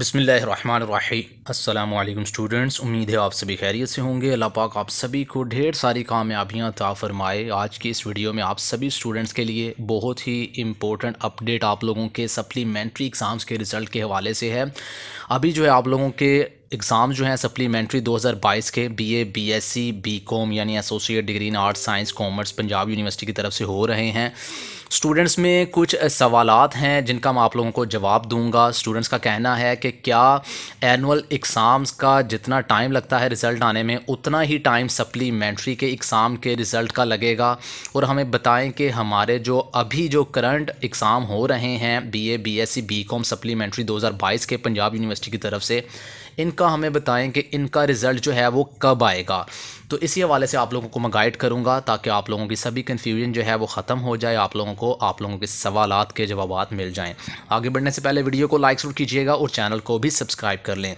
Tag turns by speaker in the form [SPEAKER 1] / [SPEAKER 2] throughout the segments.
[SPEAKER 1] अस्सलाम वालेकुम स्टूडेंट्स उम्मीद है आप सभी खैरियत से होंगे अल्लाह पाक आप सभी को ढेर सारी कामयाबियाँ ता फरमाए आज की इस वीडियो में आप सभी स्टूडेंट्स के लिए बहुत ही इम्पोर्टेंट अपडेट आप लोगों के सप्लीमेंट्री एग्ज़ाम्स के रिज़ल्ट के हवाले से है अभी जो है आप लोगों के एग्ज़ाम जो हैं सप्लीमेंट्री 2022 के बीए, बीएससी, बीकॉम यानी associate degree in arts science commerce Punjab university की तरफ से हो रहे हैं स्टूडेंट्स में कुछ सवाल हैं जिनका मैं आप लोगों को जवाब दूंगा स्टूडेंट्स का कहना है कि क्या एनुअल एग्ज़ाम्स का जितना टाइम लगता है रिज़ल्ट आने में उतना ही टाइम सप्लीमेंट्री के एग्ज़ाम के रिज़ल्ट का लगेगा और हमें बताएं कि हमारे जो अभी जो करंट एग्ज़ाम हो रहे हैं B A B S C BCom supplementary दो हज़ार बाईस के पंजाब यूनिवर्सिटी की तरफ से इनका हमें बताएं कि इनका रिज़ल्ट जो है वो कब आएगा तो इसी हवाले से आप लोगों को मैं गाइड करूँगा ताकि आप लोगों की सभी कन्फ्यूजन जो है वो ख़त्म हो जाए आप लोगों को आप लोगों के सवाल के जवाब मिल जाएँ आगे बढ़ने से पहले वीडियो को लाइक जरूर कीजिएगा और चैनल को भी सब्सक्राइब कर लें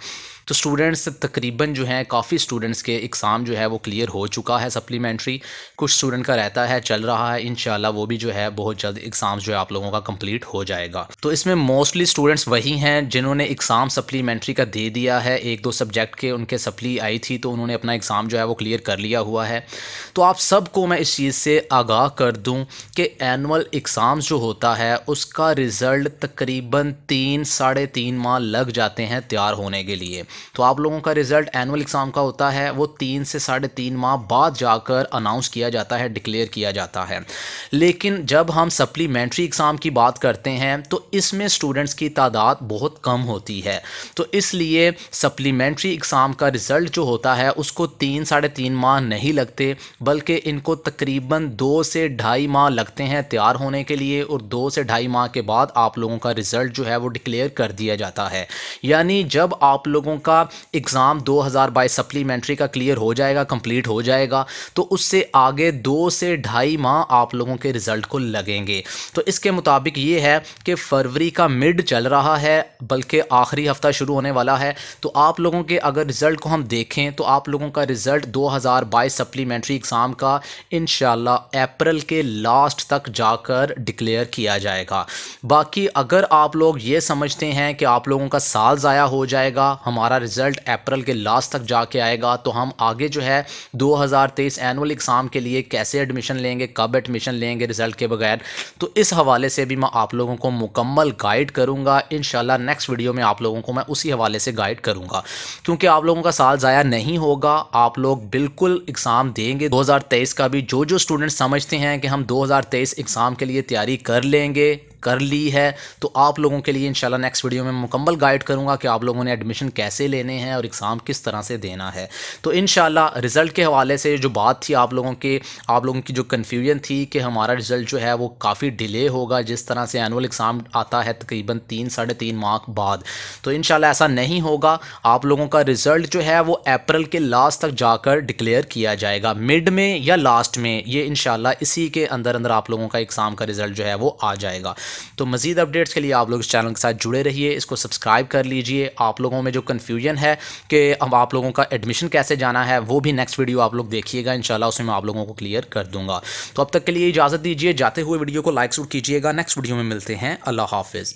[SPEAKER 1] तो स्टूडेंट्स तकरीबन जो हैं काफ़ी स्टूडेंट्स के एग्ज़ाम जो है वो क्लियर हो चुका है सप्लीमेंट्री कुछ स्टूडेंट का रहता है चल रहा है इन वो भी जो है बहुत जल्द एग्ज़ाम जो है आप लोगों का कम्प्लीट हो जाएगा तो इसमें मोस्टली स्टूडेंट्स वही हैं जिन्होंने एग्ज़ाम सप्लीमेंट्री का दे दिया है एक दो सब्जेक्ट के उनके सप्ली आई थी तो उन्होंने अपना एग्ज़ाम जो है वो क्लियर कर लिया हुआ है तो आप सबको मैं इस चीज़ से आगाह कर दूँ कि एनअल एग्ज़ाम्स जो होता है उसका रिज़ल्ट तकरीबन तीन साढ़े तीन माह लग जाते हैं तैयार होने के लिए तो आप लोगों का रिज़ल्ट एनुअल एग्ज़ाम का होता है वो तीन से साढ़े तीन माह बाद जाकर अनाउंस किया जाता है डिक्लेयर किया जाता है लेकिन जब हम सप्लीमेंट्री एग्ज़ाम की बात करते हैं तो इसमें स्टूडेंट्स की तादाद बहुत कम होती है तो इसलिए सप्लीमेंट्री एग्ज़ाम का रिज़ल्ट जो होता है उसको तीन साढ़े तीन माह नहीं लगते बल्कि इनको तकरीबन दो से ढाई माह लगते हैं तैयार होने के लिए और दो से ढाई माह के बाद आप लोगों का रिज़ल्ट जो है वो डिक्लेयर कर दिया जाता है यानी जब आप लोगों का एग्ज़ाम 2022 सप्लीमेंट्री का क्लियर हो जाएगा कंप्लीट हो जाएगा तो उससे आगे दो से ढाई माह आप लोगों के रिज़ल्ट को लगेंगे तो इसके मुताबिक ये है कि फरवरी का मिड चल रहा है बल्कि आखिरी हफ़्ता शुरू होने वाला है तो आप लोगों के अगर रिज़ल्ट को हम देखें तो आप लोगों का रिज़ल्ट बाईस सप्लीमेंट्री एग्ज़ाम का इन अप्रैल के लास्ट तक जाकर डिक्लेयर किया जाएगा बाकी अगर आप लोग ये समझते हैं कि आप लोगों का साल ज़ाया हो जाएगा हमारा हमारा रिज़ल्ट अप्रैल के लास्ट तक जाके आएगा तो हम आगे जो है 2023 एनुअल एग्ज़ाम के लिए कैसे एडमिशन लेंगे कब एडमिशन लेंगे रिज़ल्ट के बगैर तो इस हवाले से भी मैं आप लोगों को मुकम्मल गाइड करूंगा इन नेक्स्ट वीडियो में आप लोगों को मैं उसी हवाले से गाइड करूंगा क्योंकि आप लोगों का साल ज़ाया नहीं होगा आप लोग बिल्कुल एग्ज़ाम देंगे दो का भी जो जो स्टूडेंट समझते हैं कि हम दो एग्ज़ाम के लिए तैयारी कर लेंगे कर ली है तो आप लोगों के लिए इंशाल्लाह नेक्स्ट वीडियो में मुकम्मल गाइड करूँगा कि आप लोगों ने एडमिशन कैसे लेने हैं और एग्ज़ाम किस तरह से देना है तो इन रिज़ल्ट के हवाले से जो बात थी आप लोगों के आप लोगों की जो कन्फ्यूजन थी कि हमारा रिज़ल्ट जो है वो काफ़ी डिले होगा जिस तरह से एनुअल एग्ज़ाम आता है तकरीबन तीन साढ़े तीन मार्क बाद तो इन ऐसा नहीं होगा आप लोगों का रिज़ल्ट जो है वो अप्रैल के लास्ट तक जाकर डिक्लेयर किया जाएगा मिड में या लास्ट में ये इन इसी के अंदर अंदर आप लोगों का एग्ज़ाम का रिज़ल्ट जो है वो आ जाएगा तो मज़ीद अपडेट्स के लिए आप लोग इस चैनल के साथ जुड़े रहिए इसको सब्सक्राइब कर लीजिए आप लोगों में जो कन्फ्यूजन है कि अब आप लोगों का एडमिशन कैसे जाना है वो भी नेक्स्ट वीडियो आप लोग देखिएगा शाला उसमें मैं आप लोगों को क्लियर कर दूंगा तो अब तक के लिए इजाज़त दीजिए जाते हुए वीडियो को लाइक सूट कीजिएगा नेक्स्ट वीडियो में मिलते हैं अल्लाह हाफिज़